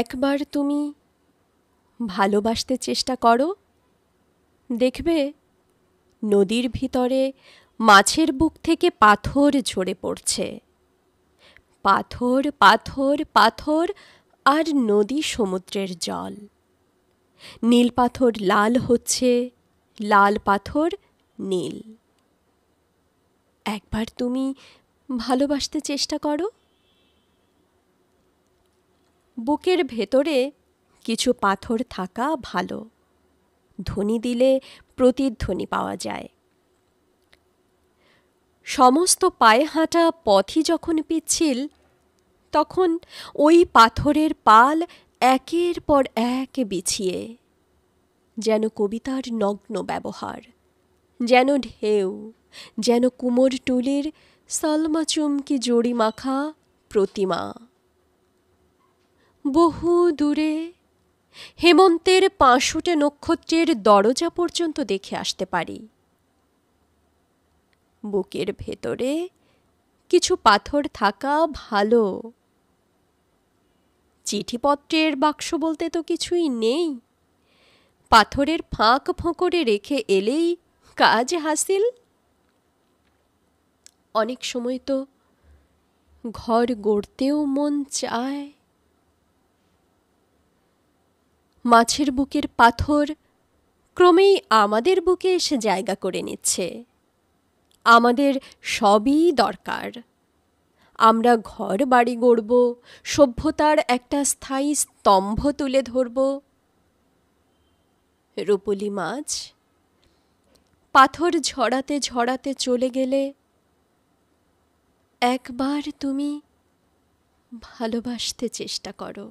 একবার তুমি ভালোবাসতে চেষ্টা করো দেখবে নদীর ভিতরে মাছের বুক থেকে পাথর ঝরে পড়ছে পাথর পাথর পাথর আর নদী সমুদ্রের জল নীল পাথর লাল হচ্ছে লাল পাথর নীল একবার তুমি ভালোবাসতে চেষ্টা করো বুকের ভেতরে কিছু পাথর থাকা ভালো ধ্বনি দিলে প্রতিধ্বনি পাওয়া যায় সমস্ত পায়ে হাঁটা পথই যখন পিচ্ছিল তখন ওই পাথরের পাল একের পর এক বিছিয়ে যেন কবিতার নগ্ন ব্যবহার যেন ঢেউ যেন কুমোর টুলির সালমা চুমকি জড়ি মাখা প্রতিমা বহু দূরে হেমন্তের পাঁশুটে নক্ষত্রের দরজা পর্যন্ত দেখে আসতে পারি বুকের ভেতরে কিছু পাথর থাকা ভালো চিঠিপত্রের বাক্স বলতে তো কিছুই নেই পাথরের ফাঁক ফোঁকরে রেখে এলেই কাজ হাসিল অনেক সময় তো ঘর গড়তেও মন চায় মাছের বুকের পাথর ক্রমেই আমাদের বুকে এসে জায়গা করে নিচ্ছে আমাদের সবই দরকার আমরা ঘর বাড়ি গড়ব সভ্যতার একটা স্থায়ী স্তম্ভ তুলে ধরব রুপলি মাছ পাথর ঝরাতে ঝরাতে চলে গেলে একবার তুমি ভালোবাসতে চেষ্টা করো